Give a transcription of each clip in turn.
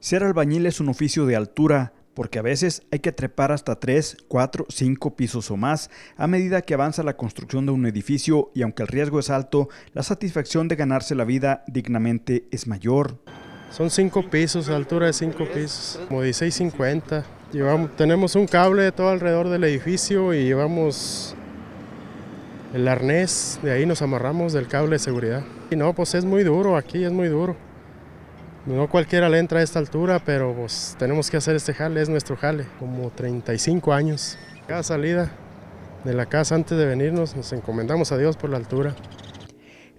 Ser albañil es un oficio de altura, porque a veces hay que trepar hasta 3, 4, 5 pisos o más a medida que avanza la construcción de un edificio y aunque el riesgo es alto, la satisfacción de ganarse la vida dignamente es mayor. Son 5 pisos, altura de 5 pisos, como 16.50. Llevamos, tenemos un cable de todo alrededor del edificio y llevamos el arnés, de ahí nos amarramos del cable de seguridad. Y no, pues es muy duro, aquí es muy duro. No cualquiera le entra a esta altura, pero pues tenemos que hacer este jale, es nuestro jale, como 35 años. Cada salida de la casa antes de venirnos nos encomendamos a Dios por la altura.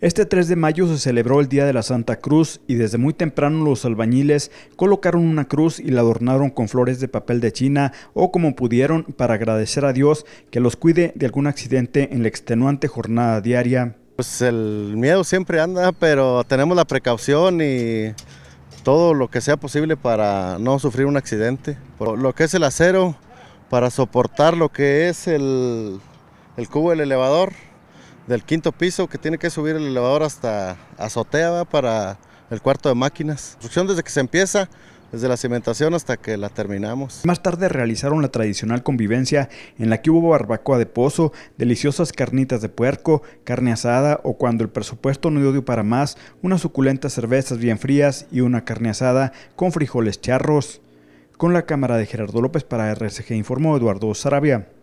Este 3 de mayo se celebró el Día de la Santa Cruz y desde muy temprano los albañiles colocaron una cruz y la adornaron con flores de papel de China o como pudieron para agradecer a Dios que los cuide de algún accidente en la extenuante jornada diaria. Pues el miedo siempre anda, pero tenemos la precaución y todo lo que sea posible para no sufrir un accidente. lo que es el acero, para soportar lo que es el, cubo del elevador, del quinto piso, que tiene que subir el elevador hasta azotea, para el cuarto de máquinas. Construcción desde que se empieza, desde la cimentación hasta que la terminamos. Más tarde realizaron la tradicional convivencia en la que hubo barbacoa de pozo, deliciosas carnitas de puerco, carne asada o cuando el presupuesto no dio para más, unas suculentas cervezas bien frías y una carne asada con frijoles charros. Con la cámara de Gerardo López para RCG informó Eduardo Sarabia.